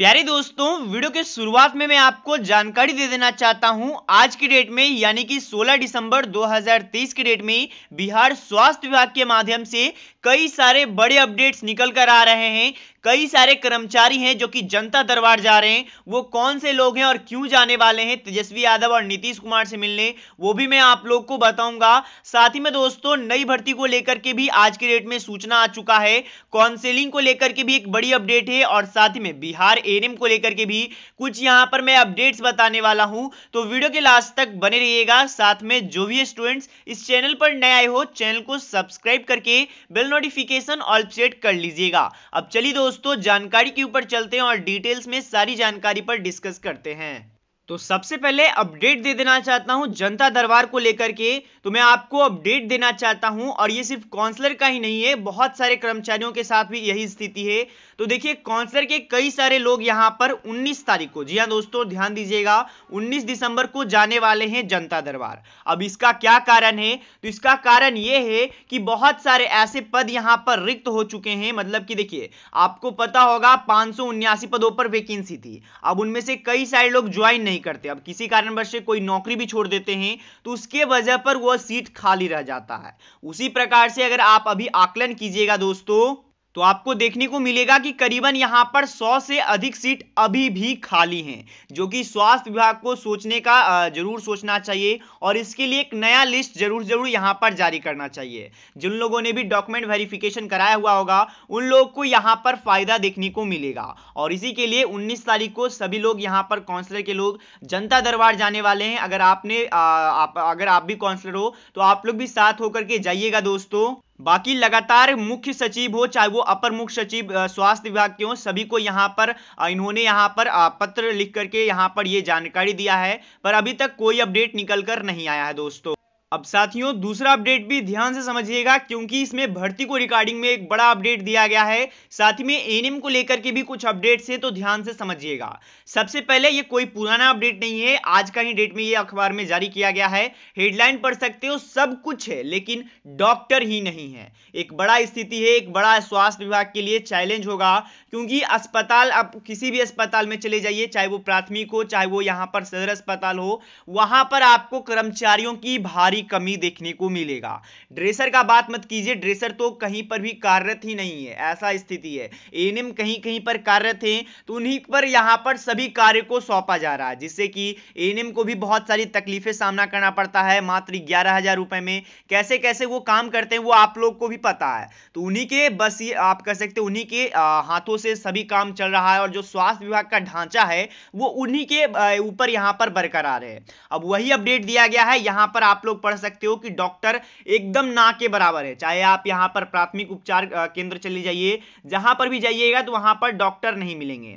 प्यारे दोस्तों वीडियो के शुरुआत में मैं आपको जानकारी दे देना चाहता हूं आज की डेट में यानी कि 16 दिसंबर 2023 की डेट में बिहार स्वास्थ्य विभाग के माध्यम से कई सारे बड़े अपडेट्स निकल कर आ रहे हैं कई सारे कर्मचारी हैं जो कि जनता दरबार जा रहे हैं वो कौन से लोग हैं और क्यों जाने वाले हैं तेजस्वी यादव और नीतीश कुमार से मिलने वो भी मैं आप लोग को बताऊंगा साथ ही में दोस्तों नई भर्ती को लेकर के भी आज के डेट में सूचना आ चुका है काउंसिलिंग को लेकर के भी एक बड़ी अपडेट है और साथ ही में बिहार एनएम को लेकर के भी कुछ यहाँ पर मैं अपडेट्स बताने वाला हूँ तो वीडियो के लास्ट तक बने रहिएगा साथ में जो भी स्टूडेंट्स इस चैनल पर नए आए हो चैनल को सब्सक्राइब करके बेल नोटिफिकेशन ऑल सेट कर लीजिएगा अब चलिए दोस्तों दोस्तों जानकारी के ऊपर चलते हैं और डिटेल्स में सारी जानकारी पर डिस्कस करते हैं तो सबसे पहले अपडेट दे देना चाहता हूं जनता दरबार को लेकर के तो मैं आपको अपडेट देना चाहता हूं और ये सिर्फ काउंसलर का ही नहीं है बहुत सारे कर्मचारियों के साथ भी यही स्थिति है तो देखिए काउंसलर के कई सारे लोग यहां पर 19 तारीख को जी हां दोस्तों ध्यान दीजिएगा 19 दिसंबर को जाने वाले हैं जनता दरबार अब इसका क्या कारण है तो इसका कारण यह है कि बहुत सारे ऐसे पद यहां पर रिक्त हो चुके हैं मतलब कि देखिए आपको पता होगा पांच पदों पर वेकेंसी थी अब उनमें से कई सारे लोग ज्वाइन नहीं नहीं करते अब किसी कारणवश से कोई नौकरी भी छोड़ देते हैं तो उसके वजह पर वह सीट खाली रह जाता है उसी प्रकार से अगर आप अभी आकलन कीजिएगा दोस्तों तो आपको देखने को मिलेगा कि करीबन यहां पर 100 से अधिक सीट अभी भी खाली हैं जो कि स्वास्थ्य विभाग को सोचने का जरूर सोचना चाहिए और इसके लिए एक नया लिस्ट जरूर जरूर यहां पर जारी करना चाहिए जिन लोगों ने भी डॉक्यूमेंट वेरिफिकेशन कराया हुआ होगा उन लोगों को यहां पर फायदा देखने को मिलेगा और इसी के लिए उन्नीस तारीख को सभी लोग यहाँ पर काउंसिलर के लोग जनता दरबार जाने वाले हैं अगर आपने आ, आप, अगर आप भी काउंसिलर हो तो आप लोग भी साथ होकर के जाइएगा दोस्तों बाकी लगातार मुख्य सचिव हो चाहे वो अपर मुख्य सचिव स्वास्थ्य विभाग के हो सभी को यहाँ पर इन्होंने यहाँ पर पत्र लिख करके यहाँ पर ये जानकारी दिया है पर अभी तक कोई अपडेट निकल कर नहीं आया है दोस्तों अब साथियों दूसरा अपडेट भी ध्यान से समझिएगा क्योंकि इसमें भर्ती को रिकॉर्डिंग में एक बड़ा अपडेट दिया गया है साथ ही में एनएम को लेकर के भी कुछ अपडेट्स है तो ध्यान से समझिएगा सबसे पहले ये कोई पुराना अपडेट नहीं है आज का ही डेट में ये अखबार में जारी किया गया है हेडलाइन पढ़ सकते हो सब कुछ है लेकिन डॉक्टर ही नहीं है एक बड़ा स्थिति है एक बड़ा स्वास्थ्य विभाग के लिए चैलेंज होगा क्योंकि अस्पताल आप किसी भी अस्पताल में चले जाइए चाहे वो प्राथमिक हो चाहे वो यहाँ पर सदर अस्पताल हो वहां पर आपको कर्मचारियों की भारी भारी कमी देखने को मिलेगा ड्रेसर का बात मत कीजिए ड्रेसर तो कहीं पर भी कार्यरत ही नहीं है ऐसा स्थिति है एएनएम कहीं कहीं पर कार्यरत है तो उन्हीं पर यहां पर सभी कार्य को सौंपा जा रहा है जिससे कि एएनएम को भी बहुत सारी तकलीफें सामना करना पड़ता है मात्र ग्यारह रुपए में कैसे कैसे वो काम करते हैं वो आप लोग को भी पता है तो उन्हीं के बस ये आप कह सकते उन्हीं के हाथों से सभी काम चल रहा है और जो स्वास्थ्य विभाग का ढांचा है वो उन्हीं के ऊपर यहां पर बरकरार है अब वही अपडेट दिया गया है यहां पर आप लोग पढ़ सकते हो कि डॉक्टर एकदम ना के बराबर है चाहे आप यहाँ पर प्राथमिक उपचार केंद्र चले जाइए जहां पर भी जाइएगा तो वहां पर डॉक्टर नहीं मिलेंगे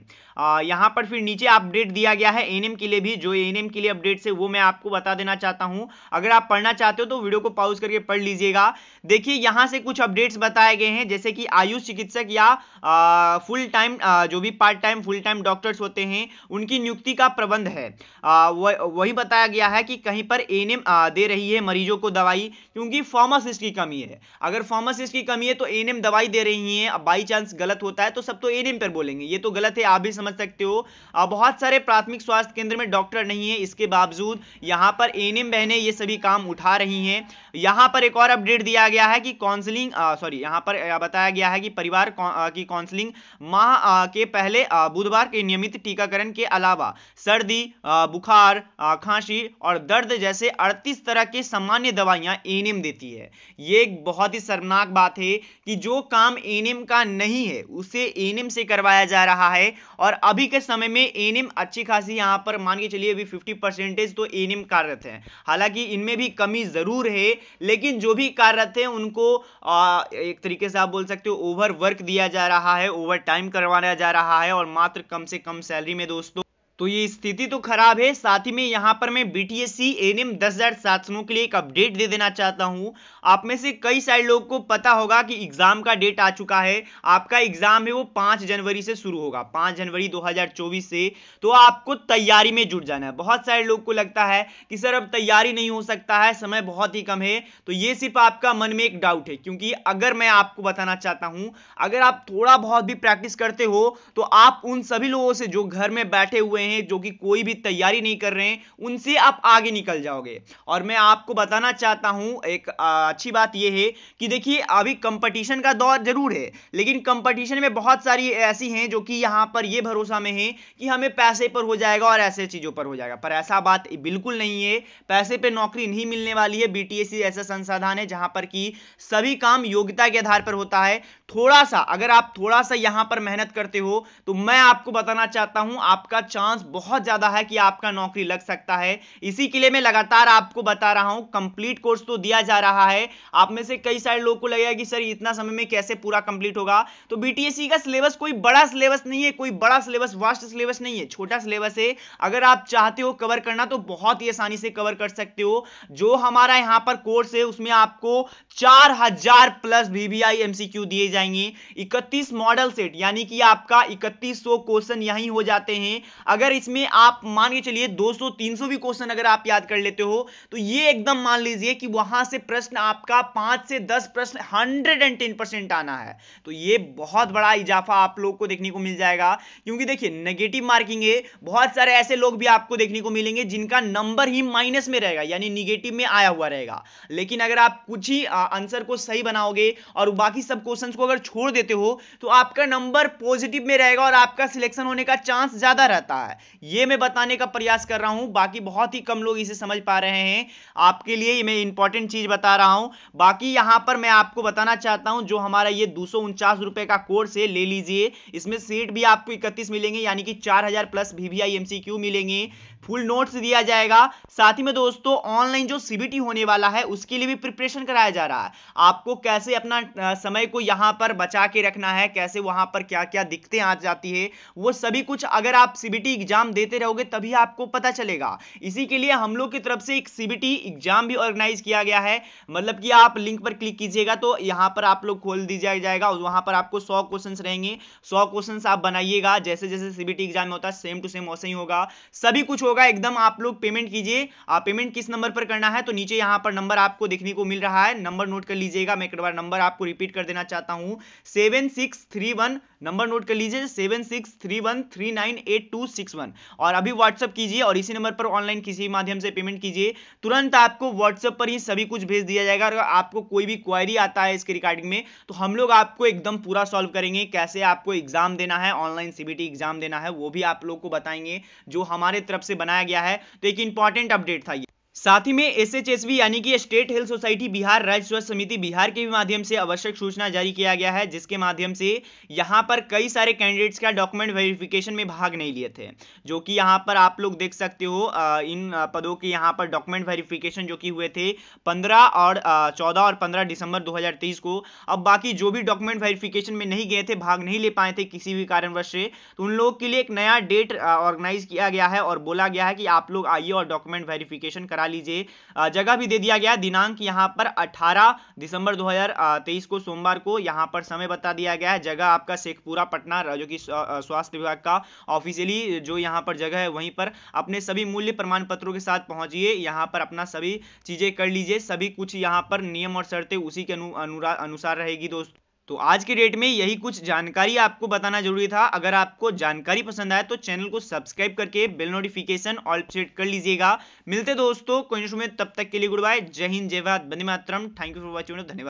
यहाँ पर फिर नीचे अपडेट दिया गया है एनएम के लिए भी जो एनएम के लिए अपडेट है वो मैं आपको बता देना चाहता हूँ अगर आप पढ़ना चाहते हो तो वीडियो को पॉज करके पढ़ लीजिएगा देखिए यहाँ से कुछ अपडेट्स बताए गए हैं जैसे कि आयुष चिकित्सक या आ, फुल टाइम जो भी part time full time doctors होते हैं उनकी नियुक्ति का प्रबंध है आ, वह, वही बताया गया है कि कहीं पर एन दे रही है मरीजों को दवाई क्योंकि फार्मासिस्ट की कमी है अगर फार्मासिस्ट की कमी है तो एएनएम दवाई दे रही है अब बाई चांस गलत होता है तो सब तो एएनएम पर बोलेंगे ये तो गलत है आप भी समझ सकते हो बहुत सारे प्राथमिक स्वास्थ्य केंद्र में डॉक्टर नहीं है इसके बावजूद यहाँ पर एएनएम बहने ये सभी काम उठा रही हैं यहाँ पर एक और अपडेट दिया गया है कि काउंसलिंग सॉरी यहाँ पर बताया गया है कि परिवार की काउंसलिंग माह के पहले बुधवार के नियमित टीकाकरण के अलावा सर्दी बुखार खांसी और दर्द जैसे 38 तरह के सामान्य दवाइयां एएनएम देती है ये एक बहुत ही शर्मनाक बात है कि जो काम एएनएम का नहीं है उसे एएनएम से करवाया जा रहा है और अभी के समय में एएनएम अच्छी खासी यहां पर मान के चलिए अभी फिफ्टी परसेंटेज तो एएनएम कार्यरत है हालांकि इनमें भी कमी ज़रूर है लेकिन जो भी कार्यरत है उनको आ, एक तरीके से आप बोल सकते हो ओवर वर्क दिया जा रहा है ओवर टाइम करवाया जा रहा है और मात्र कम से कम सैलरी में दोस्तों तो ये स्थिति तो खराब है साथ ही में यहाँ पर मैं B T S C N M दस हज़ार सात सौ के लिए एक अपडेट दे देना चाहता हूँ आप में से कई सारे लोगों को पता होगा कि एग्ज़ाम का डेट आ चुका है आपका एग्ज़ाम है वो पांच जनवरी से शुरू होगा पांच जनवरी दो हज़ार चौबीस से तो आपको तैयारी में जुट जाना है बहुत सारे लोग को लगता है कि सर अब तैयारी नहीं हो सकता है समय बहुत ही कम है तो ये सिर्फ आपका मन में एक डाउट है क्योंकि अगर मैं आपको बताना चाहता हूँ अगर आप थोड़ा बहुत भी प्रैक्टिस करते हो तो आप उन सभी लोगों से जो घर में बैठे हुए हैं हैं जो कि कोई भी तैयारी नहीं कर रहे हैं उनसे आप आगे निकल जाओगे और मैं आपको बताना चाहता हूं एक अच्छी बात यह है कि देखिए अभी कंपटीशन का दौर जरूर है लेकिन कंपटीशन में बहुत सारी ऐसी हैं जो कि यहां पर यह भरोसा में है कि हमें पैसे पर हो जाएगा और ऐसे चीज़ों पर हो जाएगा पर ऐसा बात बिल्कुल नहीं है पैसे पर नौकरी नहीं मिलने वाली है बीटीएससी ऐसा संसाधन है जहां पर कि सभी काम योग्यता के आधार पर होता है थोड़ा सा अगर आप थोड़ा सा यहां पर मेहनत करते हो तो मैं आपको बताना चाहता हूं आपका चांस चांस बहुत ज्यादा है कि आपका नौकरी लग सकता है इसी के लिए मैं लगातार आपको बता रहा हूं कंप्लीट कोर्स तो दिया जा रहा है आप में से कई सारे लोगों को लगेगा कि सर इतना समय में कैसे पूरा कंप्लीट होगा तो बीटीएससी का सिलेबस कोई बड़ा सिलेबस नहीं है कोई बड़ा सिलेबस वास्ट सिलेबस नहीं है छोटा सिलेबस है अगर आप चाहते हो कवर करना तो बहुत ही आसानी से कवर कर सकते हो जो हमारा यहां पर कोर्स है उसमें आपको चार प्लस वीवीआई एमसीक्यू दिए जाएंगे इकतीस मॉडल सेट यानी कि आपका इकतीस क्वेश्चन यही हो जाते हैं अगर अगर इसमें आप मान के चलिए 200 300 भी क्वेश्चन अगर आप याद कर लेते हो तो ये एकदम मान लीजिए कि वहां से प्रश्न आपका पांच से दस प्रश्न हंड्रेड एंड टेन परसेंट आना है तो ये बहुत बड़ा इजाफा आप लोग को देखने को मिल जाएगा क्योंकि देखिए नेगेटिव मार्किंग है बहुत सारे ऐसे लोग भी आपको देखने को मिलेंगे जिनका नंबर ही माइनस में रहेगा यानी निगेटिव में आया हुआ रहेगा लेकिन अगर आप कुछ ही आंसर को सही बनाओगे और बाकी सब क्वेश्चन को अगर छोड़ देते हो तो आपका नंबर पॉजिटिव में रहेगा और आपका सिलेक्शन होने का चांस ज्यादा रहता है है ये मैं बताने का प्रयास कर रहा हूँ बाकी बहुत ही कम लोग इसे समझ पा रहे हैं आपके लिए मैं इंपॉर्टेंट चीज बता रहा हूँ बाकी यहाँ पर मैं आपको बताना चाहता हूँ जो हमारा ये दो रुपए का कोर्स है ले लीजिए इसमें सीट भी आपको इकतीस मिलेंगे यानी कि चार प्लस वी मिलेंगे फुल नोट्स दिया जाएगा साथ ही में दोस्तों ऑनलाइन जो सीबीटी होने वाला है उसके लिए भी प्रिपरेशन कराया जा रहा है आपको कैसे अपना समय को यहाँ पर बचा के रखना है कैसे वहाँ पर क्या क्या दिक्कतें आ जाती है वो सभी कुछ अगर आप सीबीटी एग्जाम देते रहोगे तभी आपको पता चलेगा इसी के लिए हम लोग की तरफ से एक सीबीटी एग्जाम भी ऑर्गेनाइज किया गया है मतलब कि आप लिंक पर क्लिक कीजिएगा तो यहाँ पर आप लोग खोल दिया जाएगा और वहाँ पर आपको सौ क्वेश्चन रहेंगे सौ क्वेश्चन आप बनाइएगा जैसे जैसे सीबीटी एग्जाम में होता है सेम टू सेम वैसे ही होगा सभी कुछ होगा एकदम आप लोग पेमेंट कीजिए पेमेंट किस नंबर पर करना है तो नीचे यहां पर नंबर आपको देखने को मिल रहा है नंबर नोट कर लीजिएगा मैं एक बार नंबर आपको रिपीट कर देना चाहता हूं seven six three one number note कर लीजिए seven six three one three nine eight two six one और अभी व्हाट्सअप कीजिए और इसी नंबर पर ऑनलाइन किसी माध्यम से पेमेंट कीजिए तुरंत आपको व्हाट्सअप पर ही सभी कुछ भेज दिया जाएगा और आपको कोई भी क्वायरी आता है इसके रिगार्डिंग में तो हम लोग आपको एकदम पूरा सॉल्व करेंगे कैसे आपको एग्जाम देना है ऑनलाइन सीबीटी एग्जाम देना है वो भी आप लोग को बताएंगे जो हमारे तरफ से बनाया गया है तो एक इंपॉर्टेंट अपडेट था ये साथ ही में एसएचएसबी यानी कि स्टेट हेल्थ सोसाइटी बिहार राज्य स्वास्थ्य समिति बिहार के भी माध्यम से आवश्यक सूचना जारी किया गया है जिसके माध्यम से यहाँ पर कई सारे कैंडिडेट्स का डॉक्यूमेंट वेरिफिकेशन में भाग नहीं लिए थे जो कि यहां पर आप लोग देख सकते हो इन पदों के यहाँ पर डॉक्यूमेंट वेरिफिकेशन जो कि हुए थे पंद्रह और चौदह और पंद्रह दिसंबर दो को अब बाकी जो भी डॉक्यूमेंट वेरिफिकेशन में नहीं गए थे भाग नहीं ले पाए थे किसी भी कारणवश से तो उन लोगों के लिए एक नया डेट ऑर्गेनाइज किया गया है और बोला गया है कि आप लोग आइए और डॉक्यूमेंट वेरिफिकेशन करा लगा लीजिए जगह भी दे दिया गया दिनांक यहाँ पर 18 दिसंबर 2023 को सोमवार को यहाँ पर समय बता दिया गया है जगह आपका शेखपुरा पटना जो कि स्वास्थ्य विभाग का ऑफिशियली जो यहाँ पर जगह है वहीं पर अपने सभी मूल्य प्रमाण पत्रों के साथ पहुंचिए यहाँ पर अपना सभी चीजें कर लीजिए सभी कुछ यहाँ पर नियम और शर्तें उसी के अनु, अनुसार रहेगी दोस्तों तो आज के डेट में यही कुछ जानकारी आपको बताना जरूरी था अगर आपको जानकारी पसंद आए तो चैनल को सब्सक्राइब करके बेल नोटिफिकेशन ऑल सेट कर लीजिएगा मिलते दोस्तों कोई में तब तक के लिए गुड बाय जय हिंद जय भारत बंदे मातरम थैंक यू फॉर वॉचिंग धन्यवाद